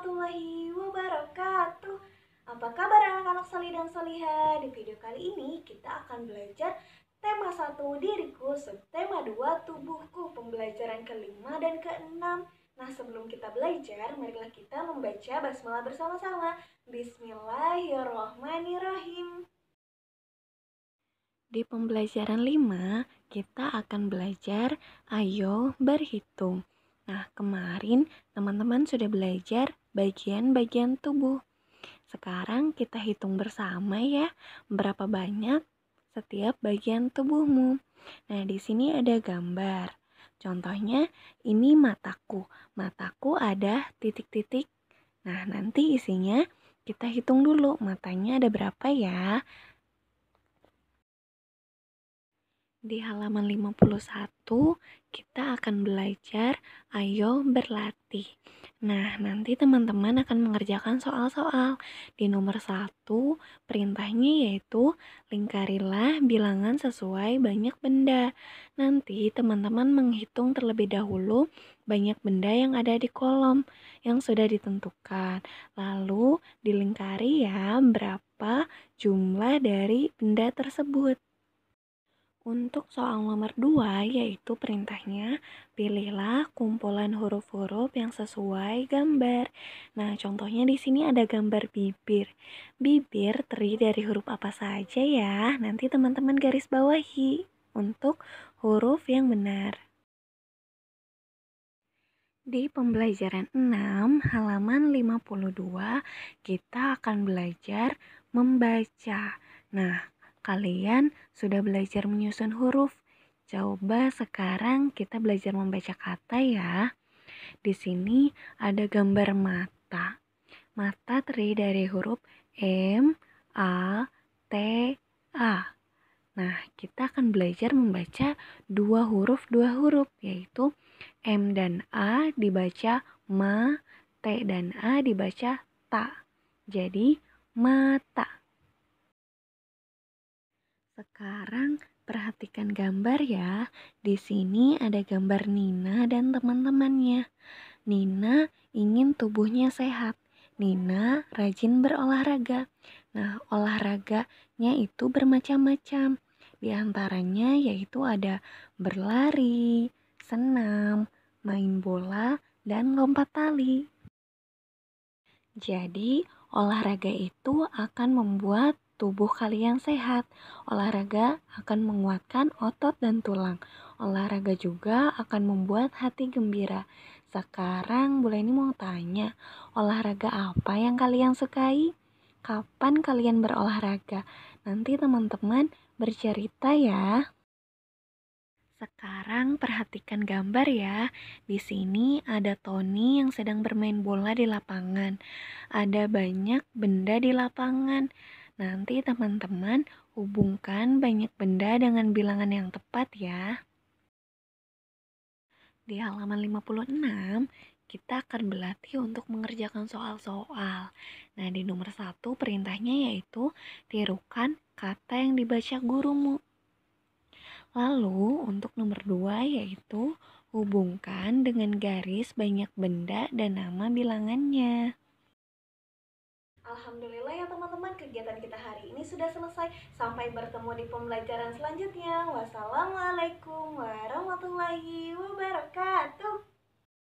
warahmatullahi wabarakatuh Apa kabar anak-anak soli dan soliha? Di video kali ini kita akan belajar tema 1 diriku, subtema 2 tubuhku, pembelajaran kelima dan keenam Nah sebelum kita belajar, marilah kita membaca basmalah bersama-sama Bismillahirrohmanirrohim Di pembelajaran 5, kita akan belajar ayo berhitung Nah, kemarin teman-teman sudah belajar bagian-bagian tubuh. Sekarang kita hitung bersama ya, berapa banyak setiap bagian tubuhmu. Nah, di sini ada gambar. Contohnya, ini mataku. Mataku ada titik-titik. Nah, nanti isinya kita hitung dulu matanya ada berapa ya. Di halaman 51, kita akan belajar ayo berlatih. Nah, nanti teman-teman akan mengerjakan soal-soal. Di nomor satu. perintahnya yaitu lingkarilah bilangan sesuai banyak benda. Nanti teman-teman menghitung terlebih dahulu banyak benda yang ada di kolom yang sudah ditentukan. Lalu dilingkari ya berapa jumlah dari benda tersebut. Untuk soal nomor 2 yaitu perintahnya pilihlah kumpulan huruf-huruf yang sesuai gambar. Nah, contohnya di sini ada gambar bibir. Bibir terdiri dari huruf apa saja ya? Nanti teman-teman garis bawahi untuk huruf yang benar. Di pembelajaran 6 halaman 52 kita akan belajar membaca. Nah, kalian sudah belajar menyusun huruf. Coba sekarang kita belajar membaca kata ya. Di sini ada gambar mata. Mata terdiri dari huruf M, A, T, A. Nah, kita akan belajar membaca dua huruf dua huruf yaitu M dan A dibaca ma, T dan A dibaca ta. Jadi mata. Sekarang perhatikan gambar ya. Di sini ada gambar Nina dan teman-temannya. Nina ingin tubuhnya sehat. Nina rajin berolahraga. Nah, olahraganya itu bermacam-macam. Di antaranya yaitu ada berlari, senam, main bola, dan lompat tali. Jadi, olahraga itu akan membuat tubuh kalian sehat. Olahraga akan menguatkan otot dan tulang. Olahraga juga akan membuat hati gembira. Sekarang Bu Leni mau tanya, olahraga apa yang kalian sukai? Kapan kalian berolahraga? Nanti teman-teman bercerita ya. Sekarang perhatikan gambar ya. Di sini ada Tony yang sedang bermain bola di lapangan. Ada banyak benda di lapangan. Nanti teman-teman hubungkan banyak benda dengan bilangan yang tepat ya. Di halaman 56, kita akan berlatih untuk mengerjakan soal-soal. Nah, di nomor satu perintahnya yaitu tirukan kata yang dibaca gurumu. Lalu, untuk nomor dua yaitu hubungkan dengan garis banyak benda dan nama bilangannya. Alhamdulillah ya teman-teman kegiatan kita hari ini sudah selesai Sampai bertemu di pembelajaran selanjutnya Wassalamualaikum warahmatullahi wabarakatuh